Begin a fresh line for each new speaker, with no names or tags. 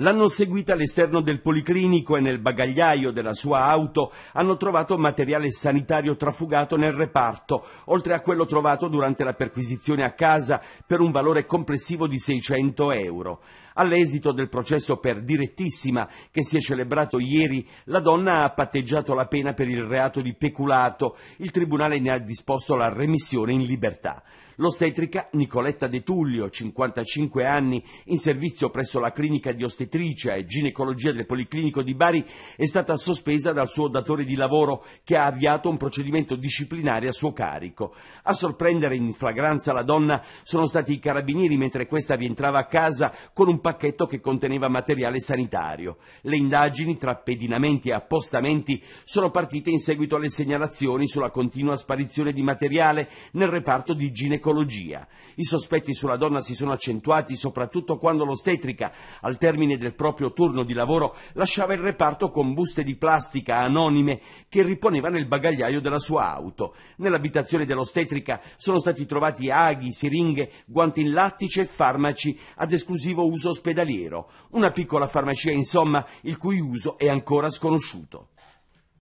L'hanno seguita all'esterno del policlinico e nel bagagliaio della sua auto hanno trovato materiale sanitario trafugato nel reparto, oltre a quello trovato durante la perquisizione a casa per un valore complessivo di 600 euro. All'esito del processo per direttissima che si è celebrato ieri, la donna ha patteggiato la pena per il reato di peculato. Il tribunale ne ha disposto la remissione in libertà. L'ostetrica Nicoletta De Tullio, 55 anni, in servizio presso la clinica di ostetricia e ginecologia del Policlinico di Bari, è stata sospesa dal suo datore di lavoro che ha avviato un procedimento disciplinare a suo carico. A sorprendere in flagranza la donna sono stati i carabinieri mentre questa rientrava a casa con un pacchetto che conteneva materiale sanitario. Le indagini tra pedinamenti e appostamenti sono partite in seguito alle segnalazioni sulla continua sparizione di materiale nel reparto di ginecologia. I sospetti sulla donna si sono accentuati soprattutto quando l'ostetrica, al termine del proprio turno di lavoro, lasciava il reparto con buste di plastica anonime che riponeva nel bagagliaio della sua auto. Nell'abitazione dell'ostetrica sono stati trovati aghi, siringhe, guanti in lattice e farmaci ad esclusivo uso ospedaliero, una piccola farmacia insomma il cui uso è ancora sconosciuto.